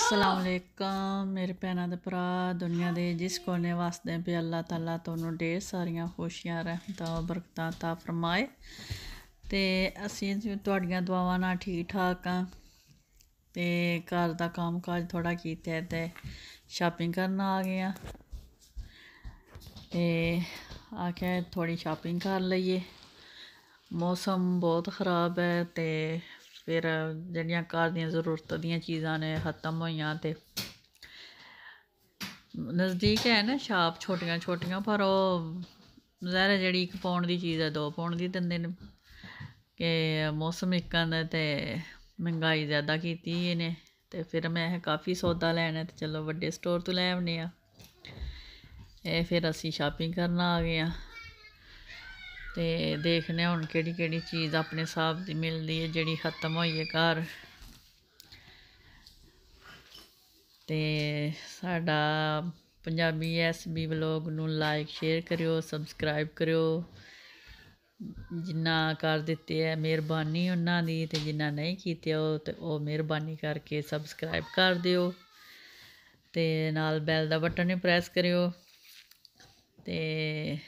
असलकम मेरे भैन के भरा दुनिया के जिस कोने वासते भी अल्लाह तला तू ढेर सारिया खुशियां रहमत बरकत ता फरमाए तो असं थोड़िया दुआव ना ठीक ठाक हाँ तो घर का काम काज थोड़ा है तो शॉपिंग करना आ गया तो आख्या थोड़ी शॉपिंग कर लीए मौसम बहुत ख़राब है तो ਫਿਰ ਜਿਹੜੀਆਂ ਘਰ ਦੀਆਂ ਜ਼ਰੂਰਤ ਦੀਆਂ ਚੀਜ਼ਾਂ ਨੇ ਖਤਮ ਹੋਈਆਂ ਤੇ ਨਜ਼ਦੀਕ ਹੈ ਨਾ ਸ਼ਾਪ ਛੋਟੀਆਂ ਛੋਟੀਆਂ ਪਰ ਉਹ ਜ਼ਹਿਰ ਜਿਹੜੀ 1 ਪਾਉਂਡ ਦੀ ਚੀਜ਼ ਹੈ 2 ਪਾਉਂਡ ਦੀ ਦਿੰਦੇ ਨੇ ਕਿ ਮੌਸਮ ਇੱਕਾਂ ਦਾ ਤੇ ਮਹਿੰਗਾਈ ਜ਼ਿਆਦਾ ਕੀਤੀ ਇਹਨੇ ਤੇ ਫਿਰ ਮੈਂ ਇਹ ਕਾਫੀ ਸੌਦਾ ਲੈਣਾ ਤੇ ਚਲੋ ਵੱਡੇ ਸਟੋਰ ਤੋਂ ਲੈ ਆਉਨੇ ਆ ਇਹ ਫਿਰ ਅਸੀਂ ਸ਼ਾਪਿੰਗ ਕਰਨ ਆ ਗਏ ਆ ਤੇ ਦੇਖਨੇ ਹੁਣ ਕਿਹੜੀ ਕਿਹੜੀ ਚੀਜ਼ ਆਪਣੇ ਸਾਹਬ ਦੀ ਮਿਲਦੀ ਹੈ ਜਿਹੜੀ ਖਤਮ ਹੋਈ ਹੈ ਘਰ ਤੇ ਸਾਡਾ ਪੰਜਾਬੀ ਐਸਬੀ ਵਲੌਗ ਨੂੰ ਲਾਈਕ ਸ਼ੇਅਰ ਕਰਿਓ ਸਬਸਕ੍ਰਾਈਬ ਕਰਿਓ ਜਿੰਨਾ ਕਰ ਦਿੱਤੇ ਹੈ ਮਿਹਰਬਾਨੀ ਉਹਨਾਂ ਦੀ ਤੇ ਜਿੰਨਾ ਨਹੀਂ ਕੀਤੇ ਉਹ ਤੇ ਉਹ ਮਿਹਰਬਾਨੀ ਕਰਕੇ ਸਬਸਕ੍ਰਾਈਬ ਕਰ ਦਿਓ ਤੇ ਨਾਲ ਬੈਲ ਦਾ ਬਟਨ ਵੀ ਪ੍ਰੈਸ ਕਰਿਓ ਤੇ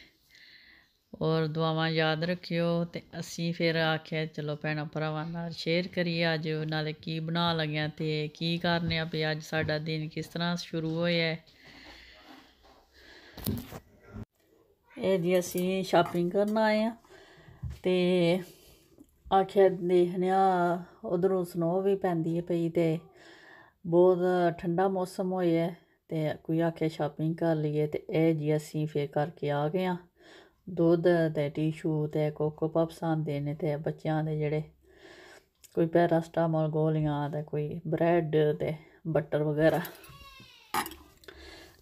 ਔਰ ਦੁਆਵਾਂ ਯਾਦ ਰੱਖਿਓ ਤੇ ਅਸੀਂ ਫਿਰ ਆਖਿਆ ਚਲੋ ਪੈਣਾ ਭਰਾਵਾਂ ਨਾਲ ਸ਼ੇਅਰ ਕਰੀਏ ਅੱਜ ਨਾਲੇ ਕੀ ਬਣਾ ਲਗਿਆ ਤੇ ਕੀ ਕਰਨੇ ਆ ਵੀ ਅੱਜ ਸਾਡਾ ਦਿਨ ਕਿਸ ਤਰ੍ਹਾਂ ਸ਼ੁਰੂ ਹੋਇਆ ਇਹ ਜੀ ਅਸੀਂ ਸ਼ਾਪਿੰਗ ਕਰਨ ਆਏ ਆ ਤੇ ਆਖਿਆ ਦੇਖਨੇ ਆ ਉਧਰੋਂ ਸਨੋ ਵੀ ਪੈਂਦੀ ਹੈ ਪਈ ਤੇ ਬਹੁਤ ਠੰਡਾ ਮੌਸਮ ਹੋਇਆ ਤੇ ਕੋਈ ਆਖਿਆ ਸ਼ਾਪਿੰਗ ਕਰ ਲਈਏ ਤੇ ਇਹ ਜੀ ਅਸੀਂ ਫੇਰ ਕਰਕੇ ਆ ਗਏ ਆ ਦੁੱਧ ਤੇ ਟਿਸ਼ੂ ਤੇ ਕੋਕੋ ਪਪਸ ਆਂਦੇ ਨੇ ਤੇ ਬੱਚਿਆਂ ਦੇ ਜਿਹੜੇ ਕੋਈ ਪੈਰਾਸਟਾਮੋਲ ਗੋਲੀਆਂ ਤੇ ਕੋਈ ਬ੍ਰੈਡ ਤੇ ਬਟਰ ਵਗੈਰਾ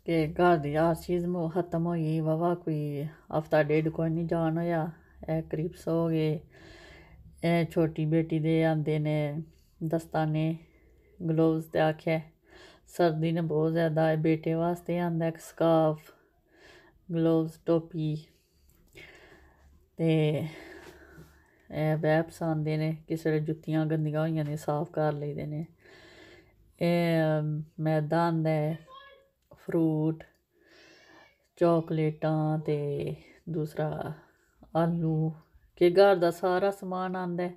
ਕਿ ਘਰ ਦੀ ਆ ਚੀਜ਼ ਮੋ ਖਤਮ ਹੋਈ ਵਾਵਾ ਕੋਈ ਹਫਤਾ ਡੇਢ ਕੋਈ ਨਹੀਂ ਜਾਣ ਹੋਇਆ ਇਹ ਕ੍ਰਿਪਸ ਹੋ ਗਏ ਇਹ ਛੋਟੀ ਬੇਟੀ ਦੇ ਆਂਦੇ ਨੇ ਦਸਤਾਨੇ ਗਲੋਵਸ ਤੇ ਆਖਿਆ ਸਰਦੀ ਨੇ ਬਹੁਤ ਜ਼ਿਆਦਾ ਹੈ ਬੇਟੇ ਵਾਸਤੇ ਆਂਦਾ ਇੱਕ ਸਕਾਫ ਗਲੋਵਸ ਟੋਪੀ ਤੇ ਇਹ ਵੈਪਸ ਆਉਂਦੇ ਨੇ ਕਿਸੇ ਵੇਲੇ ਜੁੱਤੀਆਂ ਗੰਦੀਆਂ ਹੋਈਆਂ ਨੇ ਸਾਫ਼ ਕਰ ਲਈਦੇ ਨੇ ਇਹ ਮੈਦਾ ਦੇ ਫਰੂਟ ਚਾਕਲੇਟਾਂ ਤੇ ਦੂਸਰਾ ਆਲੂ ਕਿ ਘਰ ਦਾ ਸਾਰਾ ਸਮਾਨ ਆਂਦਾ ਹੈ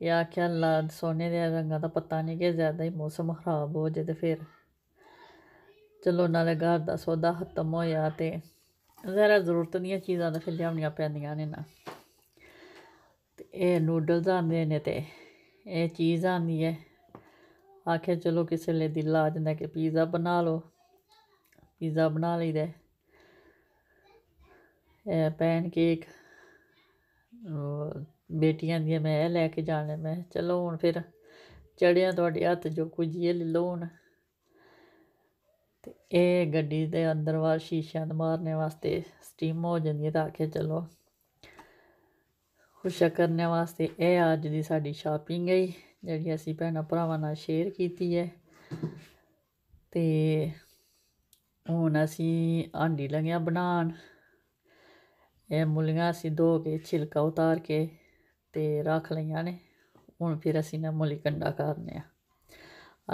ਇਹ ਆਖਿਆ ਲਾ ਸੋਨੇ ਦੇ ਰੰਗਾਂ ਦਾ ਪਤਾ ਨਹੀਂ ਕਿ ਜ਼ਿਆਦਾ ਹੀ ਮੌਸਮ ਖਰਾਬ ਹੋ ਜੇ ਤੇ ਫਿਰ ਚਲੋ ਨਾਲੇ ਘਰ ਦਾ ਸੌਦਾ ਖਤਮ ਹੋਇਆ ਤੇ ਜ਼ਰਾ ਜ਼ਰੂਰਤ ਦੀਆਂ ਚੀਜ਼ਾਂ ਦਾ ਫਿਰ ਲਿਆਉਣੀਆਂ ਪੈਂਦੀਆਂ ਨੇ ਨਾ ਤੇ ਇਹ ਨੂਡਲਸ ਆਉਂਦੇ ਨੇ ਤੇ ਇਹ ਚੀਜ਼ ਆਉਂਦੀ ਹੈ ਆਖੇ ਚਲੋ ਕਿਸੇ ਲਈ ਦਿਲ ਆ ਜਾਂਦਾ ਕਿ ਪੀਜ਼ਾ ਬਣਾ ਲਓ ਪੀਜ਼ਾ ਬਣਾ ਲਈਦਾ ਇਹ ਪੈਨ ਕੇਕ ਬੇਟੀਆਂ ਦੀਆਂ ਮੈਂ ਇਹ ਲੈ ਕੇ ਜਾਣਾ ਮੈਂ ਚਲੋ ਹੁਣ ਫਿਰ ਚੜਿਆ ਤੁਹਾਡੇ ਹੱਥ ਜੋ ਕੁਝ ਇਹ ਲੈ ਲਓ ਹੁਣ ਤੇ ਇਹ ਗੱਡੀ ਦੇ ਅੰਦਰ ਵਾਰ ਸ਼ੀਸ਼ਿਆਂ ਨੂੰ ਮਾਰਨੇ ਵਾਸਤੇ ਸਟੀਮ ਹੋ ਜਾਂਦੀ ਹੈ ਤਾਂ ਕਿ ਚਲੋ ਖੁਸ਼ਾ ਕਰਨੇ ਵਾਸਤੇ ਇਹ ਅੱਜ ਦੀ ਸਾਡੀ ਸ਼ਾਪਿੰਗ ਹੈ ਜਿਹੜੀ ਅਸੀਂ ਭੈਣਾਂ ਭਰਾਵਾਂ ਨਾਲ ਸ਼ੇਅਰ ਕੀਤੀ ਹੈ ਤੇ ਹੁਣ ਅਸੀਂ ਆਂਡੀ ਲੰਗਿਆ ਬਣਾਣ ਇਹ ਮੂਲੀਆਂ ਅਸੀਂ ਧੋ ਕੇ ਛਿਲਕਾ ਉਤਾਰ ਕੇ ਤੇ ਰੱਖ ਲਈਆਂ ਨੇ ਹੁਣ ਫਿਰ ਅਸੀਂ ਨਾ ਮੁਲੀ ਕੰਡਾ ਕਰਨੇ ਆ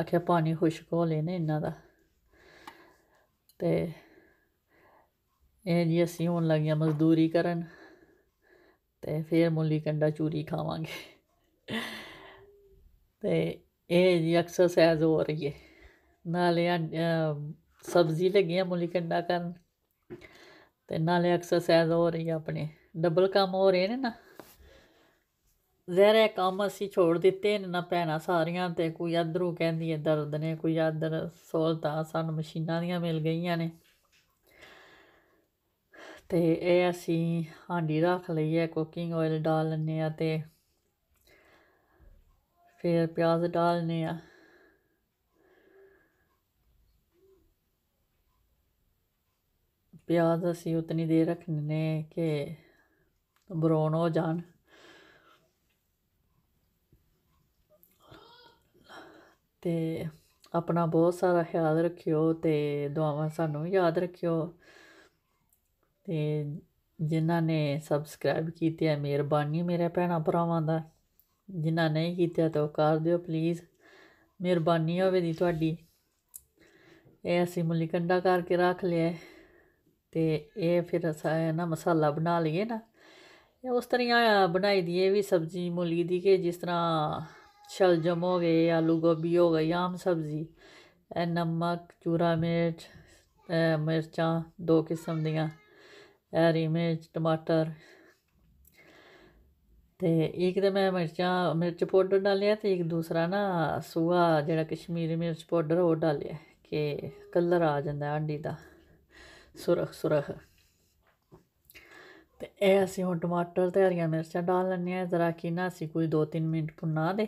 ਆਖਿਆ ਪਾਣੀ ਖੁਸ਼ਕ ਹੋ ਲੈਣੇ ਇਹਨਾਂ ਦਾ ਤੇ ਇਹ ਜੀ ਅਸੀਂ ਹੁਣ ਲੱਗੀਆਂ ਮਜ਼ਦੂਰੀ ਕਰਨ ਤੇ ਫੇਰ ਮੁੱਲੀ ਕੰਡਾ ਚੂਰੀ ਖਾਵਾਂਗੇ ਤੇ ਇਹ ਜੀ ਐਕਸਰਸਾਈਜ਼ ਹੋ ਰਹੀ ਹੈ ਨਾਲੇ ਸਬਜ਼ੀ ਲੱਗੀ ਆ ਮੁੱਲੀ ਕੰਡਾ ਕਰਨ ਤੇ ਨਾਲੇ ਐਕਸਰਸਾਈਜ਼ ਹੋ ਰਹੀ ਆਪਣੇ ਡਬਲ ਕੰਮ ਹੋ ਰਹੇ ਨੇ ਨਾ ਜ਼ਹਿਰੇ ਕੰਮ ਅਸੀਂ ਛੋੜ ਦਿੱਤੇ ਨੇ ਨਾ ਭੈਣਾ ਸਾਰੀਆਂ ਤੇ ਕੋਈ ਅਧਰੂ ਕਹਿੰਦੀ ਹੈ ਦਰਦ ਨੇ ਕੋਈ ਆਦਰ ਸੋਲਤਾ ਸਾਨੂੰ ਮਸ਼ੀਨਾਂ ਦੀਆਂ ਮਿਲ ਗਈਆਂ ਨੇ ਤੇ ਇਹ ਅਸੀਂ ਹਾਂਡੀ ਰੱਖ ਲਈ ਹੈ ਕੁਕਿੰਗ ਆਇਲ ਡਾਲ ਲੈਨੇ ਆ ਤੇ ਫਿਰ ਪਿਆਜ਼ ਡਾਲਨੇ ਆ ਪਿਆਜ਼ ਅਸੀਂ ਉਤਨੀ ਦੇਰ ਰੱਖਨੇ ਕਿ ਬਰੋਨ ਹੋ ਜਾਣ ਤੇ ਆਪਣਾ ਬਹੁਤ ਸਾਰਾ ਖਿਆਲ ਰੱਖਿਓ ਤੇ ਦੁਆਵਾਂ ਸਾਨੂੰ ਯਾਦ ਰੱਖਿਓ ਤੇ ਜਿਨ੍ਹਾਂ ਨੇ ਸਬਸਕ੍ਰਾਈਬ ਕੀਤੇ ਹੈ ਮਿਹਰਬਾਨੀ ਮੇਰੇ ਭੈਣਾ ਭਰਾਵਾਂ ਦਾ ਜਿਨ੍ਹਾਂ ਨਹੀਂ ਕੀਤਾ ਤਾਂ ਕਰ ਦਿਓ ਪਲੀਜ਼ ਮਿਹਰਬਾਨੀ ਹੋਵੇ ਦੀ ਤੁਹਾਡੀ ਇਹ ਅਸੀਂ ਮੁੱਲੀ ਕੰਡਾ ਕਰਕੇ ਰੱਖ ਲਿਆ ਤੇ ਇਹ ਫਿਰ ਅਸਾਂ ਨਾ ਮਸਾਲਾ ਬਣਾ ਲਈਏ ਨਾ ਉਸ ਤਰ੍ਹਾਂ ਬਣਾਈ ਦੀ ਇਹ ਵੀ ਸਬਜ਼ੀ ਮੂਲੀ ਦੀ ਕਿ ਜਿਸ ਤਰ੍ਹਾਂ ਹੋ ਗਏ ਆਲੂ ਗੋਭੀ ਹੋ ਗਈ ਆਮ ਸਬਜ਼ੀ ਐ ਨਮਕ ਚੂਰਾ ਮਿਰਚ ਮਿਰਚਾਂ ਦੋ ਕਿਸਮ ਦੀਆਂ ਹਰੀ ਮਿਰਚ ਟਮਾਟਰ ਤੇ ਇੱਕ ਤੇ ਮੈਂ ਮਿਰਚਾਂ ਮਿਰਚ ਪਾਊਡਰ ਡਾਲਿਆ ਤੇ ਇੱਕ ਦੂਸਰਾ ਨਾ ਸੂਆ ਜਿਹੜਾ ਕਸ਼ਮੀਰੀ ਮਿਰਚ ਪਾਊਡਰ ਉਹ ਡਾਲਿਆ ਕਿ ਕਲਰ ਆ ਜਾਂਦਾ ਆਂਡੀ ਦਾ ਸੁਰਖ ਸੁਰਖ ਤੇ ਐਸੀ ਅਸੀਂ ਹੁਣ ਟਮਾਟਰ ਤੇ ਹਰੀਆਂ ਮਿਰਚਾਂ ਡਾਲ ਲੈਣੀਆਂ ਜ਼ਰਾ ਕਿ ਨਾ ਅਸੀਂ ਕੋਈ 2-3 ਮਿੰਟ ਪੁਣਾ ਦੇ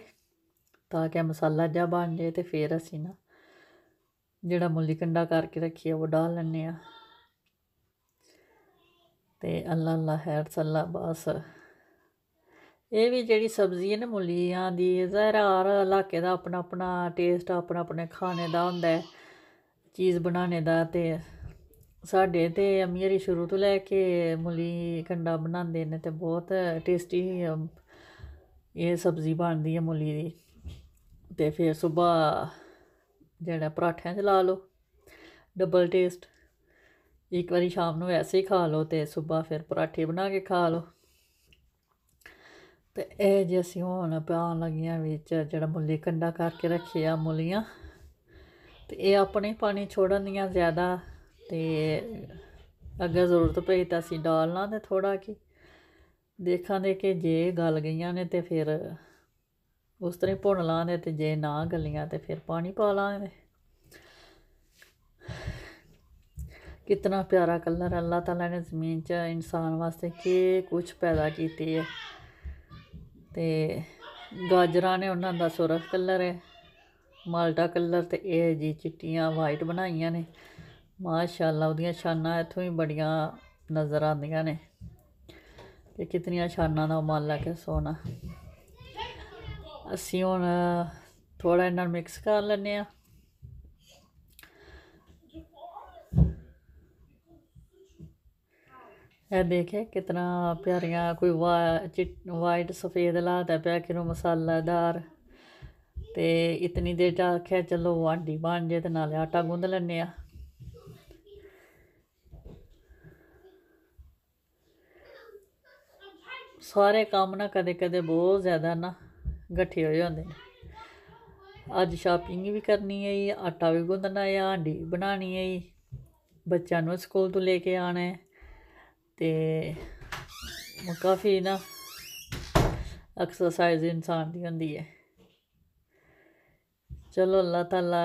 ਤਾਂ ਕਿ ਮਸਾਲਾ ਜਾ ਬਣ ਜਾਏ ਤੇ ਫੇਰ ਅਸੀਂ ਨਾ ਜਿਹੜਾ ਮੁੱਲੀ ਕੰਡਾ ਕਰਕੇ ਰੱਖਿਆ ਉਹ ਡਾਲ ਲੈਣੇ ਆ ਤੇ ਅੱਲਾ ਅੱਲਾ ਹੈਰ ਸੱਲਾ ਬਾਸ ਇਹ ਵੀ ਜਿਹੜੀ ਸਬਜ਼ੀ ਹੈ ਨਾ ਮੁੱਲੀਆਂ ਦੀ ਜ਼ਰਾ ਹਰ ਇਲਾਕੇ ਦਾ ਆਪਣਾ ਆਪਣਾ ਟੇਸਟ ਆਪਣਾ ਆਪਣੇ ਖਾਣੇ ਦਾ ਹੁੰਦਾ ਹੈ ਚੀਜ਼ ਬਣਾਉਣੇ ਦਾ ਤੇ ਸਾਡੇ ਤੇ ਅਮੀਰੀ ਸ਼ੁਰੂ ਤੋਂ ਲੈ ਕੇ ਮੁੱਲੀ ਕੰਡਾ ਬਣਾਉਂਦੇ ਨੇ ਤੇ ਬਹੁਤ ਟੇਸਟੀ ਇਹ ਸਬਜ਼ੀ ਬਣਦੀ ਹੈ ਮੁੱਲੀ ਦੀ ਤੇ ਫਿਰ ਸਵੇਰ ਜਿਹੜਾ ਪਰਾਠਿਆਂ 'ਚ ਲਾ ਲਓ ਡਬਲ ਟੇਸਟ ਇੱਕ ਵਾਰੀ ਸ਼ਾਮ ਨੂੰ ਐਸੇ ਹੀ ਖਾ ਲਓ ਤੇ ਸਵੇਰ ਫਿਰ ਪਰਾਠੇ ਬਣਾ ਕੇ ਖਾ ਲਓ ਤੇ ਇਹ ਜੇ ਅਸੀਂ ਹੁਣ ਪਾਉਣ ਲੱਗੀਆਂ ਵਿੱਚ ਜਿਹੜਾ ਮੁੱਲੀ ਕੰਡਾ ਕਰਕੇ ਰੱਖਿਆ ਮੁੱਲੀਆਂ ਤੇ ਇਹ ਆਪਣੇ ਪਾਣੀ ਛੋੜਨ ਦੀਆਂ ਜ਼ਿਆਦਾ ਤੇ ਅਗਰ ਜ਼ਰੂਰਤ ਪਈ ਤਾਂ ਅਸੀਂ ਡਾਲਣਾ ਤੇ ਥੋੜਾ ਕੀ ਦੇਖਾਂਗੇ ਕਿ ਜੇ ਗਲ ਗਈਆਂ ਨੇ ਤੇ ਫਿਰ ਉਸ ਤਰ੍ਹਾਂ ਹੀ ਭੁੰਨ ਲਾਂਗੇ ਤੇ ਜੇ ਨਾ ਗਲੀਆਂ ਤੇ ਫਿਰ ਪਾਣੀ ਪਾ ਲਾਂਗੇ ਕਿਤਨਾ ਪਿਆਰਾ ਕਲਰ ਅੱਲਾਹ ਤਾਲਾ ਨੇ ਜ਼ਮੀਨ 'ਚ ਇਨਸਾਨ ਵਾਸਤੇ ਕੀ ਕੁਝ ਪੈਦਾ ਕੀਤੀ ਹੈ ਤੇ ਗਾਜਰਾਂ ਨੇ ਉਹਨਾਂ ਦਾ ਸੁਰਖ ਕਲਰ ਹੈ ਮਾਲਟਾ ਕਲਰ ਤੇ ਇਹ ਜੀ ਚਿੱਟੀਆਂ ਵਾਈਟ ਬਣਾਈਆਂ ਨੇ ਮਾਸ਼ਾਅੱਲਾ ਉਹਦੀਆਂ ਸ਼ਾਨਾਂ ਇੱਥੋਂ ਹੀ ਬੜੀਆਂ ਨਜ਼ਰ ਆਉਂਦੀਆਂ ਨੇ ਕਿ ਕਿਤਨੀਆਂ ਸ਼ਾਨਾਂ ਦਾ ਮਾਲ ਲਾ ਕੇ ਸੋਨਾ ਅਸੀਂ ਹੁਣ ਥੋੜਾ ਇਹਨਾਂ ਨੂੰ ਮਿਕਸ ਕਰ ਲੈਨੇ ਆ ਇਹ ਦੇਖੇ ਕਿਤਨਾ ਪਿਆਰੀਆਂ ਕੋਈ ਵਾਈਟ ਸਫੇਦ ਲਾਤਾ ਪਿਆ ਕਿ ਨੂੰ ਮਸਾਲਾਦਾਰ ਤੇ ਇਤਨੀ ਦੇਰ ਤਾਂ ਆਖਿਆ ਚਲੋ ਆਂਡੀ ਬਣ ਜੇ ਤੇ ਨਾਲੇ ਆਟਾ ਗੁੰਦ ਲੈਨੇ ਆ ਸਾਰੇ ਕੰਮ ਨਾ ਕਦੇ ਕਦੇ ਬਹੁਤ ਜ਼ਿਆਦਾ ਨਾ ਗੱਠੇ ਹੋਏ ਹੁੰਦੇ ਨੇ ਅੱਜ ਸ਼ਾਪਿੰਗ ਵੀ ਕਰਨੀ ਹੈ ਜੀ ਆਟਾ ਵੀ ਗੁੰਦਣਾ ਹੈ ਹਾਂਡੀ ਬਣਾਣੀ ਹੈ ਜੀ ਬੱਚਿਆਂ ਨੂੰ ਸਕੂਲ ਤੋਂ ਲੈ ਕੇ ਆਣਾ ਹੈ ਤੇ ਕਾਫੀ ਨਾ ਐਕਸਰਸਾਈਜ਼ ਇਨਸਾਨ ਦੀ ਹੁੰਦੀ ਹੈ ਚਲੋ ਅੱਲਾਹ ਤਾਲਾ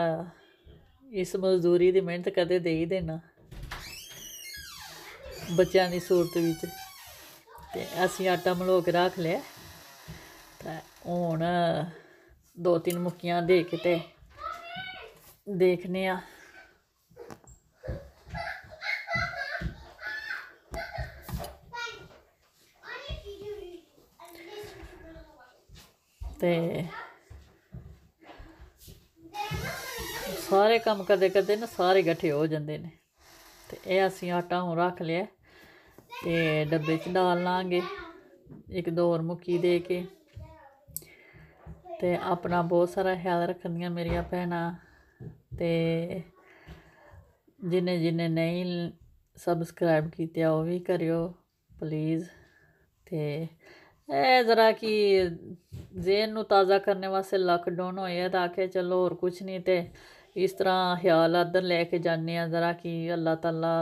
ਇਸ ਮਜ਼ਦੂਰੀ ਦੀ ਮਿਹਨਤ ਕਦੇ ਦੇ ਹੀ ਦੇਣਾ ਬੱਚਿਆਂ ਦੀ ਸੂਰਤ ਵਿੱਚ ਤੇ ਅਸੀਂ ਆਟਾ ਮਲੋ ਕੇ ਰੱਖ ਲਿਆ ਤਾਂ ਹੁਣ ਦੋ ਤਿੰਨ ਮੁੱਕੀਆਂ ਦੇ ਕੇ ਤੇ ਦੇਖਨੇ ਆ ਤੇ ਸਾਰੇ ਕੰਮ ਕਰਦੇ ਕਰਦੇ ਨਾ ਸਾਰੇ ਇਕੱਠੇ ਹੋ ਜਾਂਦੇ ਨੇ ਤੇ ਇਹ ਅਸੀਂ ਆਟਾ ਹੁਣ ਰੱਖ ਲਿਆ ਤੇ ਡੱਬੇ 'ਚ ਡਾਲ ਲਾਂਗੇ ਇੱਕ ਦੋ ਹੋਰ ਮੁੱਕੀ ਦੇ ਕੇ ਤੇ ਆਪਣਾ ਬਹੁਤ ਸਾਰਾ ਖਿਆਲ ਰੱਖਦੀਆਂ ਮੇਰੀਆਂ ਭੈਣਾਂ ਤੇ ਜਿਨੇ ਜਿਨੇ ਨਹੀਂ ਸਬਸਕ੍ਰਾਈਬ ਕੀਤਾ ਉਹ ਵੀ ਕਰਿਓ ਪਲੀਜ਼ ਤੇ ਇਹ ਜ਼ਰਾ ਕਿ ਜ਼ੇਨ ਨੂੰ ਤਾਜ਼ਾ ਕਰਨ ਵਾਸਤੇ ਲਾਕਡਾਊਨ ਹੋਇਆ ਤਾਂ ਆਖੇ ਚਲੋ ਹੋਰ ਕੁਝ ਨਹੀਂ ਤੇ ਇਸ ਤਰ੍ਹਾਂ ਖਿਆਲ ਅਦਰ ਲੈ ਕੇ ਜਾਂਦੇ ਆ ਜ਼ਰਾ ਕਿ ਅੱਲਾਹ ਤਾਲਾ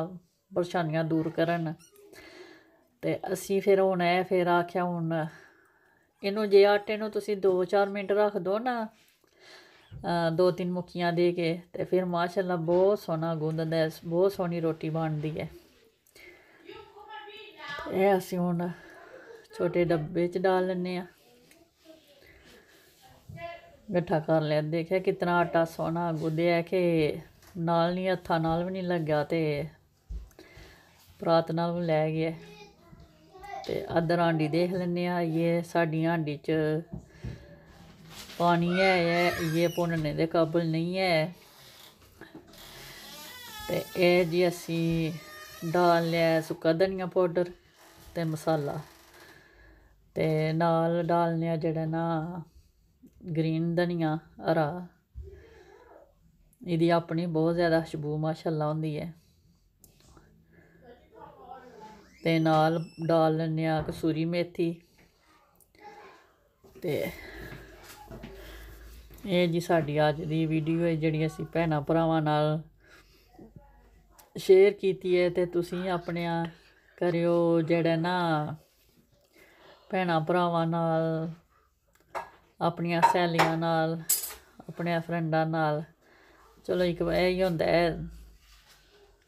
ਪਰੇਸ਼ਾਨੀਆਂ ਦੂਰ ਕਰਨ ਤੇ ਅਸੀਂ ਫਿਰ ਹੁਣ ਇਹ ਫਿਰ ਆਖਿਆ ਹੁਣ ਇਹਨੂੰ ਜੇ ਆਟੇ ਨੂੰ ਤੁਸੀਂ 2-4 ਮਿੰਟ ਰੱਖ ਦੋ ਨਾ ਦੋ ਤਿੰਨ ਮੁਖੀਆਂ ਦੇ ਕੇ ਤੇ ਫਿਰ ਮਾਸ਼ਾਅੱਲਾ ਬਹੁਤ ਸੋਨਾ ਗੁੰਦਦਾ ਹੈ ਬਹੁਤ ਸੋਹਣੀ ਰੋਟੀ ਬਣਦੀ ਹੈ ਇਹ ਅਸੀਂ ਹੁਣ ਛੋਟੇ ਡੱਬੇ 'ਚ ਡਾਲ ਲੈਨੇ ਆ ਗੱਠਾ ਕਰ ਲਿਆ ਦੇਖਿਆ ਕਿਤਨਾ ਆਟਾ ਸੋਨਾ ਗੁੰਦਿਆ ਕਿ ਨਾਲ ਨਹੀਂ ਹੱਥਾਂ ਨਾਲ ਵੀ ਨਹੀਂ ਲੱਗਿਆ ਤੇ ਪ੍ਰਾਤ ਨਾਲ ਵੀ ਲੈ ਗਿਆ ਤੇ ਅਦਰ ਆਂਡੀ ਦੇਖ ਲੈਨੇ ਆ ਇਹ ਸਾਡੀ ਹਾਂਡੀ ਚ ਪਾਣੀ ਹੈ ਇਹ ਪੁੰਨਨੇ ਦੇ ਕਾਬਲ ਨਹੀਂ ਹੈ ਤੇ ਇਹ ਜੀ ਅਸੀਂ ਡਾਲ ਲਿਆ ਸੁੱਕਾ ਧਨੀਆ ਪਾਊਡਰ ਤੇ ਮਸਾਲਾ ਤੇ ਨਾਲ ਡਾਲਨੇ ਆ ਜਿਹੜਾ ਨਾ ਗ੍ਰੀਨ ਧਨੀਆ ਹਰਾ ਇਹਦੀ ਆਪਣੀ ਬਹੁਤ ਜ਼ਿਆਦਾ ਖੁਸ਼ਬੂ ਮਾਸ਼ਾਅੱਲਾ ਹੁੰਦੀ ਹੈ ਤੇ ਨਾਲ ਡਾਲ ਲੈਣੇ ਆ ਕਸੂਰੀ ਮੇਥੀ ਤੇ ਇਹ ਜੀ ਸਾਡੀ ਅੱਜ ਦੀ ਵੀਡੀਓ ਹੈ ਜਿਹੜੀ ਅਸੀਂ ਭੈਣਾ ਭਰਾਵਾਂ ਨਾਲ ਸ਼ੇਅਰ ਕੀਤੀ ਹੈ ਤੇ ਤੁਸੀਂ ਆਪਣੇ ਕਰਿਓ ਜਿਹੜਾ ਨਾ ਭੈਣਾ ਭਰਾਵਾਂ ਨਾਲ ਆਪਣੀਆਂ ਸਹੇਲੀਆਂ ਨਾਲ ਆਪਣੇ ਫਰੈਂਡਾਂ ਨਾਲ ਚਲੋ ਇੱਕ ਇਹ ਹੀ ਹੁੰਦਾ ਹੈ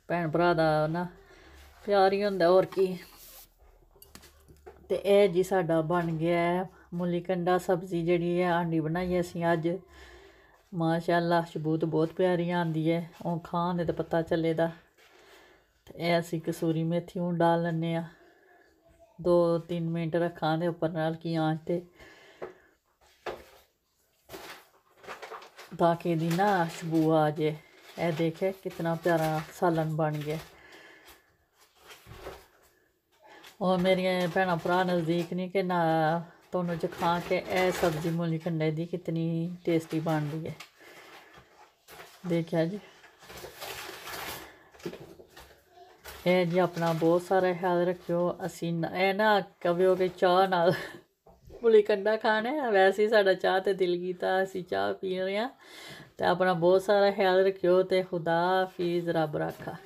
ਭੈਣ ਭਰਾ ਦਾ ਨਾ ਪਿਆਰ ਹੀ ਹੁੰਦਾ ਹੋਰ ਕੀ ਤੇ ਇਹ ਜੀ ਸਾਡਾ ਬਣ ਗਿਆ ਮੂਲੀ ਕੰਡਾ ਸਬਜ਼ੀ ਜਿਹੜੀ ਹੈ ਆਂਡੀ ਬਣਾਈ ਅਸੀਂ ਅੱਜ ਮਾਸ਼ਾਅੱਲਾ ਸ਼ਬੂਤ ਬਹੁਤ ਪਿਆਰੀ ਆਂਦੀ ਹੈ ਉਹ ਖਾਣ ਦੇ ਤਾਂ ਪਤਾ ਚੱਲੇਦਾ ਤੇ ਇਹ ਅਸੀਂ ਕਸੂਰੀ ਮੇਥੀ ਨੂੰ ਡਾਲ ਲੈਨੇ ਆ 2-3 ਮਿੰਟ ਰੱਖਾਂ ਦੇ ਉੱਪਰ ਨਾਲ ਕੀ ਆਂਚ ਤੇ ਤਾਂ ਕਿ ਦੀ ਨਾ ਸ਼ਬੂ ਆ ਜੇ ਇਹ ਦੇਖੇ ਕਿੰਨਾ ਪਿਆਰਾ ਸਾਲਨ ਬਣ ਗਿਆ और मेरी भैन भ्रा नज़दीक नहीं कि ना तो च खा के ए सब्जी मूली खंडे की कितनी टेस्टी बन रही है देखा जी ए जी अपना बहुत सारा ख्याल रखियो असी ना ए ना कवियो कि चाह न मूली कंडा खाने वैसे ही साढ़ा चाह तो दिल किया असी चाह पी रहे हैं तो अपना बहुत सारा ख्याल रखियो तो खुदा फ़ीज रब रखा